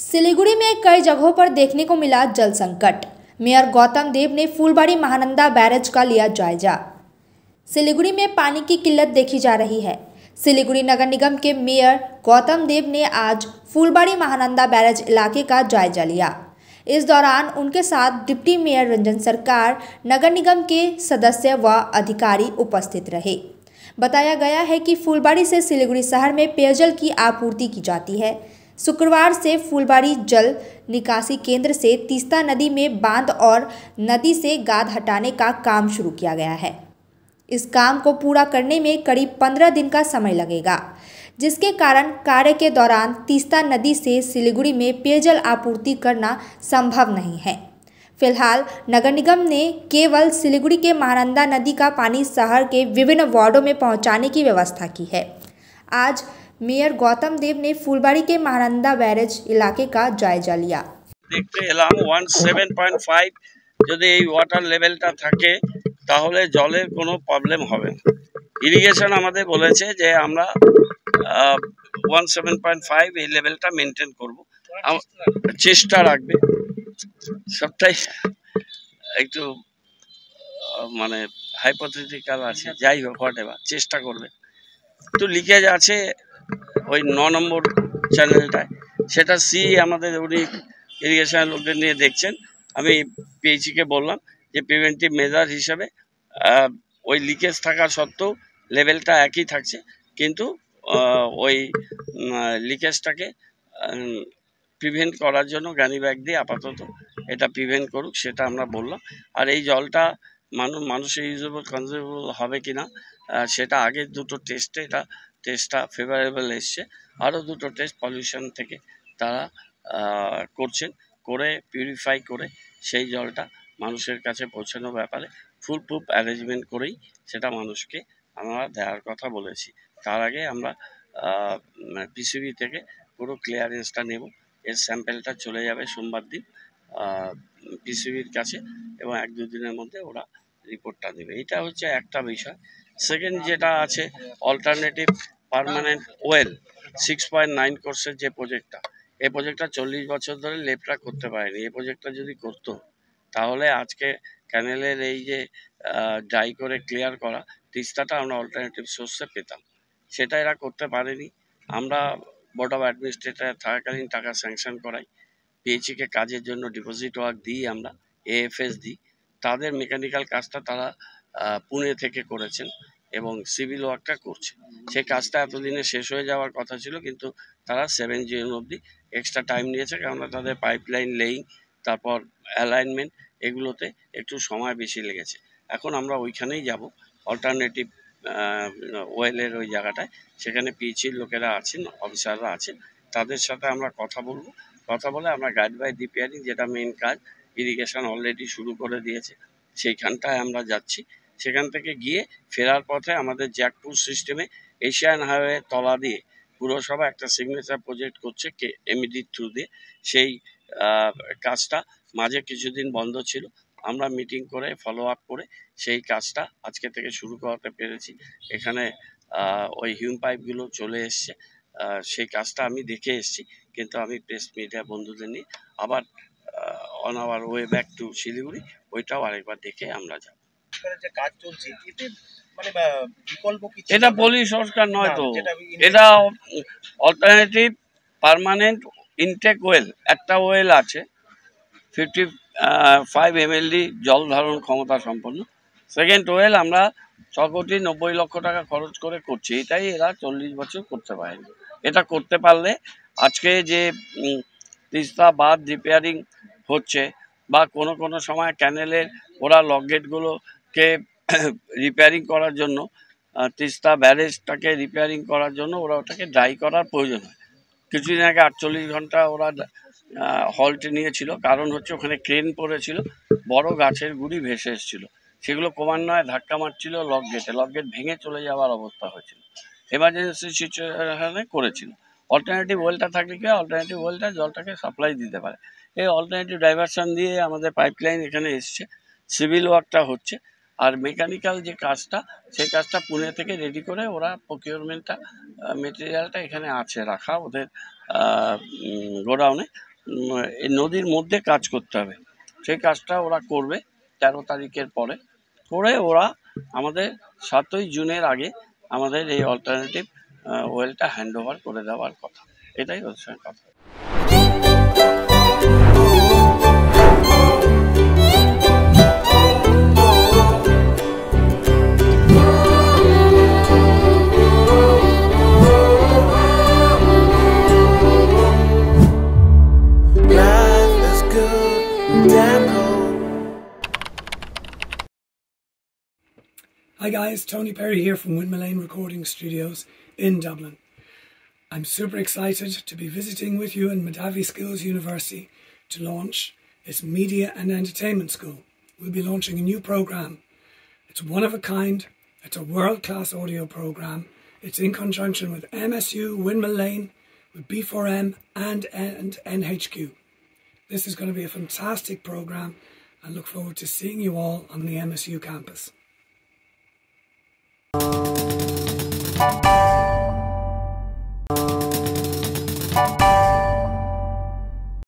सिलीगुड़ी में कई जगहों पर देखने को मिला जल संकट मेयर गौतम देव ने फूलबाड़ी महानंदा बैरेज का लिया जायजा सिलीगुड़ी में पानी की किल्लत देखी जा रही है सिलीगुड़ी नगर निगम के मेयर गौतम देव ने आज फूलबाड़ी महानंदा बैरेज इलाके का जायजा लिया इस दौरान उनके साथ डिप्टी मेयर रंजन सरकार नगर निगम के सदस्य व अधिकारी उपस्थित रहे बताया गया है कि फूलबाड़ी से सिलीगुड़ी शहर में पेयजल की आपूर्ति की जाती है शुक्रवार से फुलबाड़ी जल निकासी केंद्र से तीस्ता नदी में बांध और नदी से गाद हटाने का काम शुरू किया गया है इस काम को पूरा करने में करीब पंद्रह दिन का समय लगेगा जिसके कारण कार्य के दौरान तीस्ता नदी से सिलीगुड़ी में पेयजल आपूर्ति करना संभव नहीं है फिलहाल नगर निगम ने केवल सिलीगुड़ी के महानंदा नदी का पानी शहर के विभिन्न वार्डों में पहुंचाने की व्यवस्था की है आज मेयर গৌতম देव ने ফুলবাড়িকে মারান্দা ব্যারেজ बैरेज इलाके का जायजा দেখতে এলাম ওয়ান সেভেন পয়েন্ট ফাইভ যদি এই ওয়াটার লেভেলটা থাকে তাহলে জলের কোনো প্রবলেম হবে ইরিগেশন আমাদের বলেছে যে আমরা ওয়ান সেভেন পয়েন্ট ফাইভ এই লেভেলটা মেনটেন করব চেষ্টা রাখবে সবটাই একটু মানে হাইপোথেটিক্যাল আছে যাই হোক হোয়াট চেষ্টা করবে তো লিকেজ আছে ওই ন নম্বর চ্যানেলটায় সেটা সি আমাদের উনি ইরিগেশনের লোকদের নিয়ে দেখছেন আমি পিএইচিকে বললাম যে প্রিভেন্টিভ মেজার হিসাবে ওই লিকেজ থাকা সত্ত্বেও লেভেলটা একই থাকছে কিন্তু ওই লিকেজটাকে প্রিভেন্ট করার জন্য গানি ব্যাগ দিয়ে আপাতত এটা প্রিভেন্ট করুক সেটা আমরা বললাম আর এই জলটা মানুষ মানুষের ইউজেবল কনজিউবল হবে কি না সেটা আগে দুটো টেস্টে এটা টেস্টটা ফেভারেবল এসছে আরও দুটো টেস্ট পলিউশন থেকে তারা করছেন করে পিউরিফাই করে সেই জলটা মানুষের কাছে পৌঁছানোর ব্যাপারে ফুল প্রুফ অ্যারেঞ্জমেন্ট করেই সেটা মানুষকে আমরা দেওয়ার কথা বলেছি তার আগে আমরা পিসিবি মানে থেকে পুরো ক্লিয়ারেন্সটা নেব এর স্যাম্পেলটা চলে যাবে সোমবার দিন পিসিবির কাছে এবং এক দুদিনের মধ্যে ওরা রিপোর্টটা দেবে এটা হচ্ছে একটা বিষয় সেকেন্ড যেটা আছে alternative permanent well six point nine কোর্সের যে প্রজেক্টটা এই প্রজেক্টটা চল্লিশ বছর ধরে লেপটা করতে পারেনি এই প্রজেক্টটা যদি করত তাহলে আজকে ক্যানেলের এই যে ড্রাই করে ক্লিয়ার করা তিস্তাটা আমরা অল্টারনেটিভ সোর্সে পেতাম সেটা এরা করতে পারেনি আমরা বোর্ড অফ অ্যাডমিনিস্ট্রেটার থাকাকালীন টাকা স্যাংশন করাই পিএইচিকে কাজের জন্য ডিপোজিট ওয়ার্ক দিই আমরা এএফএস দিই তাদের মেকানিক্যাল কাজটা তারা পুনে থেকে করেছেন এবং সিভিল ওয়ার্কটা করছে সেই কাজটা এতদিনে শেষ হয়ে যাওয়ার কথা ছিল কিন্তু তারা সেভেন জিএন অবধি এক্সট্রা টাইম নিয়েছে কেননা তাদের পাইপলাইন লেইং তারপর অ্যালাইনমেন্ট এগুলোতে একটু সময় বেশি লেগেছে এখন আমরা ওইখানেই যাব অল্টারনেটিভ ওয়েলের ওই জায়গাটায় সেখানে পিএইচির লোকেরা আছেন অফিসাররা আছেন তাদের সাথে আমরা কথা বলবো কথা বলে আমরা গাইড বাই রিপেয়ারিং যেটা মেন কাজ ইরিগেশন অলরেডি শুরু করে দিয়েছে সেইখানটায় আমরা যাচ্ছি সেখান থেকে গিয়ে ফেরার পথে আমাদের জ্যাকপুর সিস্টেমে এশিয়ান হাইওয়ে তলা দিয়ে পুরসভা একটা সিগনেচার প্রজেক্ট করছে কে এমডির থ্রু e দিয়ে সেই কাজটা মাঝে কিছুদিন বন্ধ ছিল আমরা মিটিং করে ফলো আপ করে সেই কাজটা আজকে থেকে শুরু করতে পেরেছি এখানে ওই হিউম পাইপগুলো চলে এসছে সেই কাজটা আমি দেখে এসছি কিন্তু আমি প্রেস মিডিয়া বন্ধুদের নিয়ে আবার on our way back to Siliguri ওইটাও আরেকবার দেখে আমরা যাব সংস্কারের যে কাজ চলছে এতে মানে বিকল্প কি এটা পলি সংস্কার নয় তো এটা অল্টারনেটিভ পার্মানেন্ট ইনটেক ওয়েল একটা ওয়েল আছে ফিফটি ফাইভ এমএলডি জল ধারণ ক্ষমতা সম্পন্ন সেকেন্ড ওয়েল আমরা ছ কোটি নব্বই লক্ষ টাকা খরচ করে করছি এটাই এরা চল্লিশ বছর করতে পারেনি এটা করতে পারলে আজকে যে তিস্তা বাদ রিপেয়ারিং হচ্ছে বা কোনো কোনো সময় ক্যানেলের ওরা লকগেটগুলো কে রিপেয়ারিং করার জন্য তিস্তা ব্যারেজটাকে রিপেয়ারিং করার জন্য ওরা ওটাকে ড্রাই করার প্রয়োজন হয় কিছুদিন আগে আটচল্লিশ ঘন্টা ওরা হল্ট নিয়েছিল কারণ হচ্ছে ওখানে ক্রেন পড়েছিল বড় গাছের গুড়ি ভেসে এসেছিলো সেগুলো ক্রমান্বয়ে ধাক্কা মারছিল লক গেটে লক গেট ভেঙে চলে যাওয়ার অবস্থা হয়েছিল এমার্জেন্সি সিচুয়েশনে করেছিল অল্টারনেটিভ ওয়েলটা থাকলে কি অল্টারনেটিভ ওয়েলটা জলটাকে সাপ্লাই দিতে পারে এই অল্টারনেটিভ ডাইভারশন দিয়ে আমাদের পাইপলাইন এখানে এসছে সিভিল ওয়ার্কটা হচ্ছে আর মেকানিক্যাল যে কাজটা সেই কাজটা পুনে থেকে রেডি করে ওরা প্রকিউরমেন্টটা মেটেরিয়ালটা এখানে আছে রাখা ওদের গোডাউনে নদীর মধ্যে কাজ করতে হবে সেই কাজটা ওরা করবে তেরো তারিখের পরে করে ওরা আমাদের সাতই জুনের আগে আমাদের এই অল্টারনেটিভ ওয়েলটা হ্যান্ড করে দেওয়ার কথা এটাই ওদের সঙ্গে কথা Hi guys, Tony Perry here from Windmill Lane Recording Studios in Dublin. I'm super excited to be visiting with you in Madavi Skills University to launch its Media and Entertainment School. We'll be launching a new program. It's one of a kind, it's a world-class audio program. It's in conjunction with MSU, Windmill Lane, with B4M and, and NHQ. This is going to be a fantastic program and look forward to seeing you all on the MSU campus.